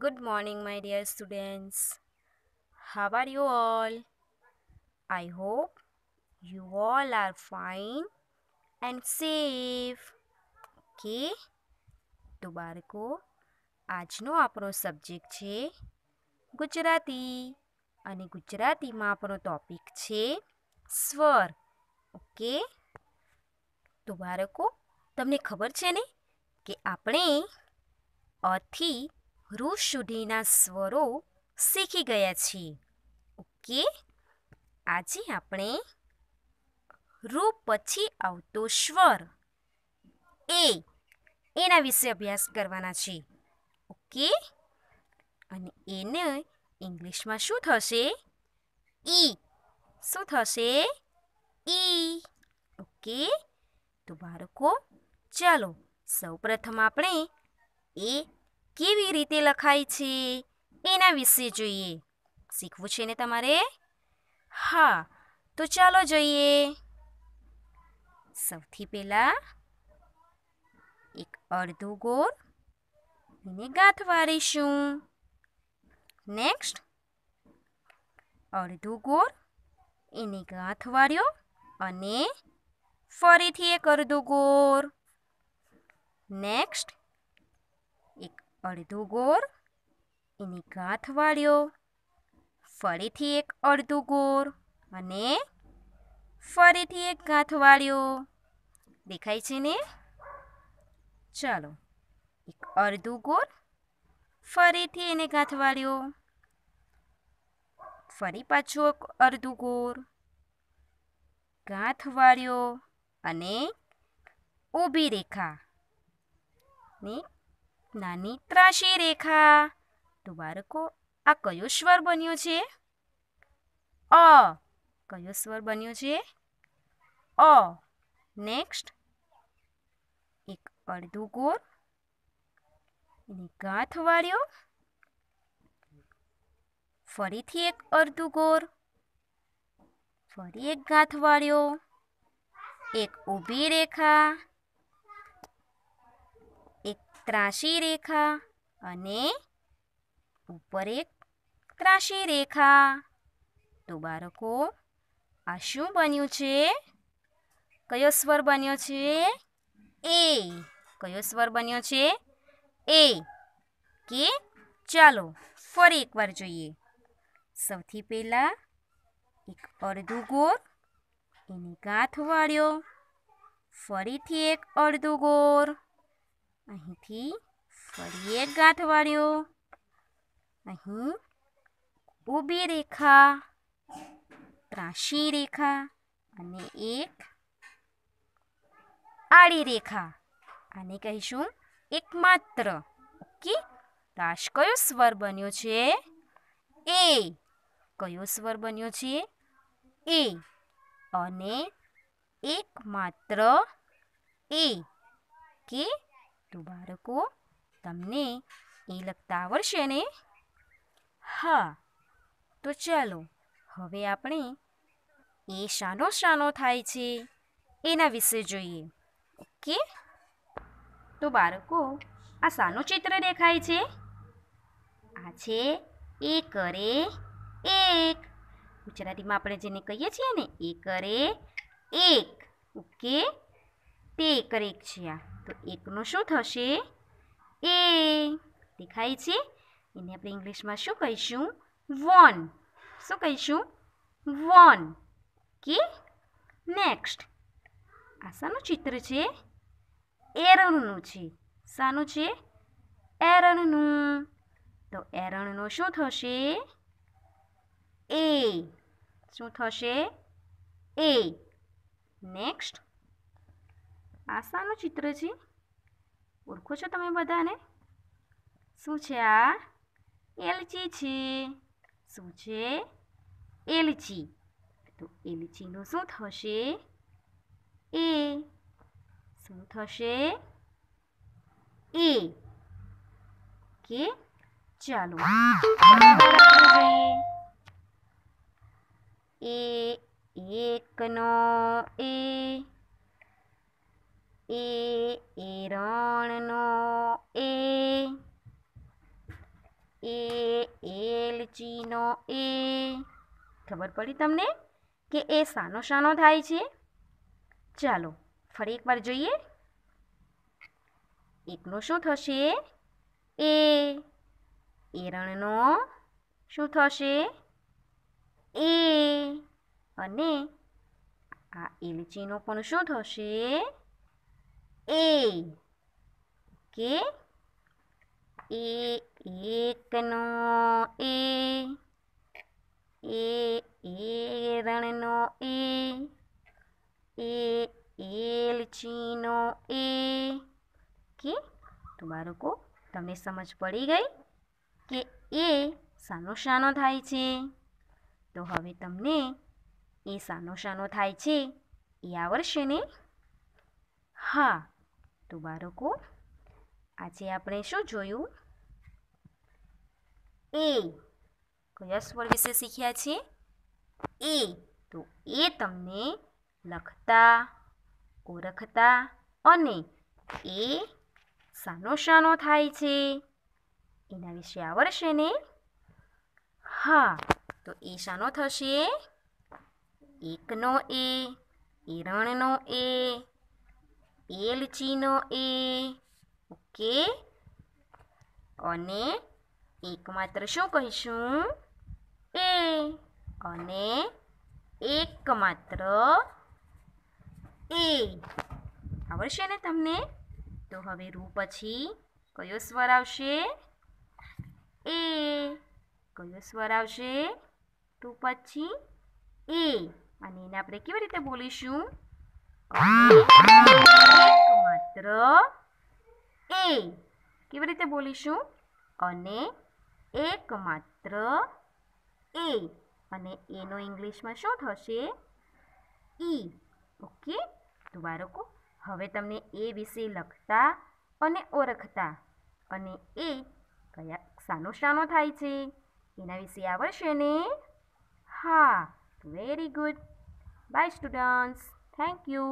Good morning, my dear students. How are you all? I hope you all are fine and safe. Okay? તો બાળકો આજનો આપણો subject છે ગુજરાતી અને ગુજરાતીમાં આપણો ટોપિક છે સ્વર ઓકે તો બાળકો તમને ખબર છે ને કે આપણે અથી રૂ સુધીના સ્વરો શીખી ગયા છીએ ઓકે આજે આપણે રૂ પછી આવતો સ્વર એ એના વિશે અભ્યાસ કરવાના છે ઓકે અને એને ઇંગ્લિશમાં શું થશે ઈ શું થશે ઈ ઓકે તો બાળકો ચાલો સૌપ્રથમ આપણે એ કેવી રીતે લખાય છે એના વિશે જોઈએ શીખવું છે ને તમારે હા તો ચાલો જોઈએ સૌથી પહેલાં એક અડધો ગોળ એને ગાંઠ વારીશું નેક્સ્ટ અડધો ગોળ એને ગાંઠ વાળ્યો અને ફરીથી એક અડધો ગોળ નેક્સ્ટ અડધો ગોર એને ગાંઠ વાળ્યો ફરીથી એક અડધો ગોર અને ફરીથી એક ગાંઠ વાળ્યો દેખાય છે ને ચાલો એક અડધો ગોર ફરીથી એને ગાંઠ વાળ્યો ફરી પાછો એક અડધો ગોર ગાંઠ વાળ્યો અને ઊભી રેખા ને નાની ત્રાસી રેખા તો બાળકો આ કયો સ્વર બન્યો છે અ કયો સ્વર બન્યો છે અ નેક્સ્ટ એક અડધું ગોળ એને ગાંઠ વાળ્યો ફરીથી એક અડધું ગોળ ફરી એક ગાંઠ વાળ્યો એક ઊભી રેખા ત્રાસી રેખા અને ઉપર એક ત્રાસી રેખા તો બાળકો આ શું બન્યું છે કયો સ્વર બન્યો છે એ કયો સ્વર બન્યો છે એ કે ચાલો ફરી એકવાર જોઈએ સૌથી પહેલાં એક અડધો ગોળ એની ગાંઠ વાળ્યો ફરીથી એક અડધો ગોળ અહીંથી ફરી એક ગાંઠ વાળ્યો અહીં ઊભી રેખા ત્રાસી રેખા અને એક આડી રેખા આને કહીશું એકમાત્ર ઓકે રાશ કયો સ્વર બન્યો છે એ કયો સ્વર બન્યો છે એ અને એકમાત્ર એ કે તો બાળકો તમને એ લગતા આવડશે ને હા તો ચાલો હવે આપણે એ શાનો શાનો થાય છે એના વિશે જોઈએ ઓકે તો બાળકો આ શાનું ચિત્ર દેખાય છે આ છે એ કરે એક ગુજરાતીમાં આપણે જેને કહીએ છીએ ને એ કરે એક ઓકે તે એક એક છે આ તો એકનું શું થશે એ દેખાય છે એને આપણે ઇંગ્લિશમાં શું કહીશું વન શું કહીશું વન કે નેક્સ્ટ આ શાનું ચિત્ર છે એરણનું છે શાનું છે એરણનું તો એરણનું શું થશે એ શું થશે એ નેક્સ્ટ આશાનું ચિત્ર છે ઓળખો છો તમે બધાને શું છે આ એલચી છે શું છે એલચી તો એલચીનું શું થશે એ શું થશે એ કે ચાલો એ એકનો એ એ એરણનો એ એ એલચીનો એ ખબર પડી તમને કે એ સાનો શાનો થાય છે ચાલો ફરી એકવાર જોઈએ એકનો શું થશે એ એરણનો શું થશે એ અને આ એલચીનો પણ શું થશે એ કે એ એકનો એ એ એ રણનો એ એ એલચીનો એ કે તો બાળકો તમને સમજ પડી ગઈ કે એ સાનો શાનો થાય છે તો હવે તમને એ સાનો શાનો થાય છે એ આવડશે ને હા તો બાળકો આજે આપણે શું જોયું એ કયા સ્વર વિશે શીખ્યા છે એ તો એ તમને લખતા ઓળખતા અને એ સાનો શાનો થાય છે એના વિશે આવડશે ને હા તો એ શાનો થશે એકનો એ એરણનો એ એલચીનો એ ઓકે અને એકમાત્ર શું કહીશું એ અને એકમાત્ર એ આવડશે ને તમને તો હવે રૂ પછી કયો સ્વર આવશે એ કયો સ્વર આવશે રૂ પછી એ અને એને આપણે કેવી રીતે બોલીશું ર એ કેવી રીતે બોલીશું અને એકમાત્ર એ અને એનો ઇંગ્લિશમાં શું થશે ઈ ઓકે તો બાળકો હવે તમને એ વિશે લખતા અને ઓળખતા અને એ કયા શાનો શાનો થાય છે એના વિશે આવડશે ને હા very good bye students thank you